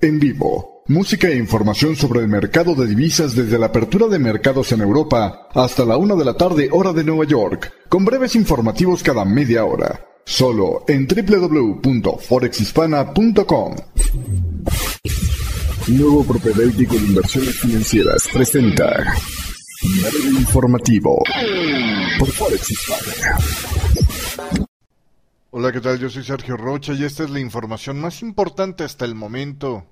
En vivo, música e información sobre el mercado de divisas desde la apertura de mercados en Europa hasta la una de la tarde hora de Nueva York, con breves informativos cada media hora, solo en www.forexhispana.com. Nuevo propedéutico de inversiones financieras presenta breve informativo por Forex Hispana. Hola, ¿qué tal? Yo soy Sergio Rocha y esta es la información más importante hasta el momento.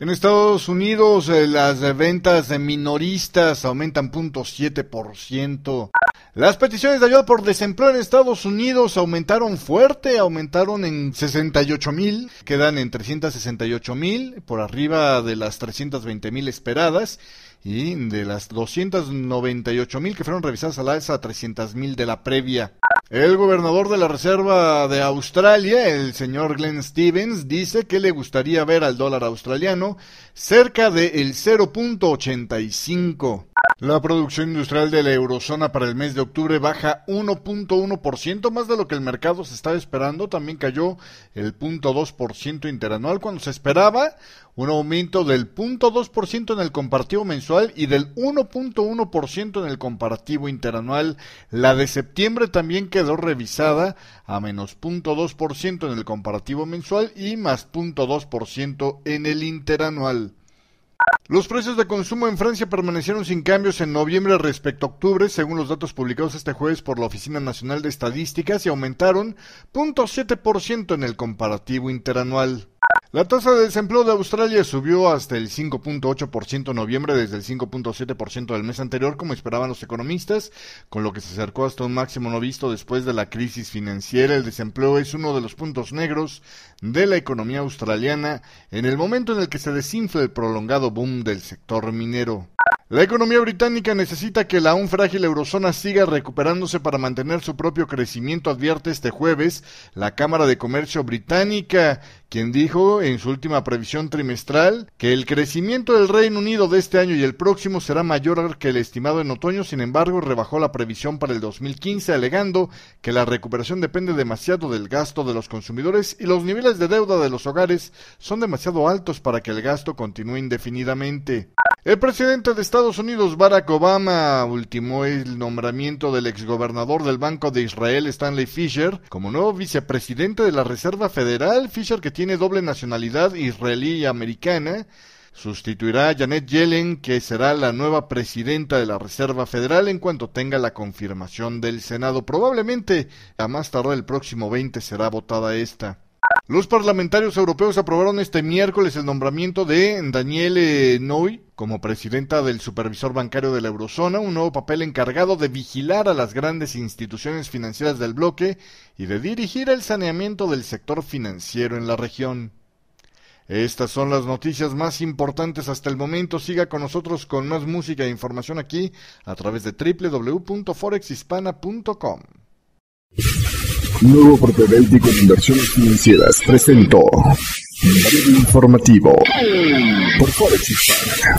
En Estados Unidos eh, las ventas de minoristas aumentan 0.7%. Las peticiones de ayuda por desempleo en Estados Unidos aumentaron fuerte, aumentaron en 68 mil, quedan en 368 mil, por arriba de las 320 mil esperadas y de las 298 mil que fueron revisadas a la a 300 mil de la previa. El gobernador de la Reserva de Australia, el señor Glenn Stevens, dice que le gustaría ver al dólar australiano cerca del el 0.85. La producción industrial de la eurozona para el mes de octubre baja 1.1%, más de lo que el mercado se estaba esperando. También cayó el 0.2% interanual cuando se esperaba un aumento del 0.2% en el comparativo mensual y del 1.1% en el comparativo interanual. La de septiembre también quedó revisada a menos 0.2% en el comparativo mensual y más 0.2% en el interanual. Los precios de consumo en Francia permanecieron sin cambios en noviembre respecto a octubre, según los datos publicados este jueves por la Oficina Nacional de Estadísticas, y aumentaron 0.7% en el comparativo interanual. La tasa de desempleo de Australia subió hasta el 5.8% en noviembre desde el 5.7% del mes anterior, como esperaban los economistas, con lo que se acercó hasta un máximo no visto después de la crisis financiera. El desempleo es uno de los puntos negros de la economía australiana en el momento en el que se desinfla el prolongado boom del sector minero. La economía británica necesita que la aún frágil eurozona siga recuperándose para mantener su propio crecimiento, advierte este jueves la Cámara de Comercio británica, quien dijo en su última previsión trimestral que el crecimiento del Reino Unido de este año y el próximo será mayor que el estimado en otoño, sin embargo rebajó la previsión para el 2015, alegando que la recuperación depende demasiado del gasto de los consumidores y los niveles de deuda de los hogares son demasiado altos para que el gasto continúe indefinidamente. El presidente de Estados Unidos, Barack Obama, ultimó el nombramiento del exgobernador del Banco de Israel, Stanley Fisher, como nuevo vicepresidente de la Reserva Federal. Fisher, que tiene doble nacionalidad israelí y americana, sustituirá a Janet Yellen, que será la nueva presidenta de la Reserva Federal en cuanto tenga la confirmación del Senado. Probablemente a más tardar el próximo 20 será votada esta. Los parlamentarios europeos aprobaron este miércoles el nombramiento de Danielle Noy como presidenta del Supervisor Bancario de la Eurozona, un nuevo papel encargado de vigilar a las grandes instituciones financieras del bloque y de dirigir el saneamiento del sector financiero en la región. Estas son las noticias más importantes hasta el momento. Siga con nosotros con más música e información aquí a través de www.forexhispana.com. Nuevo propedéutico de inversiones financieras presentó Informativo por Forex Spark.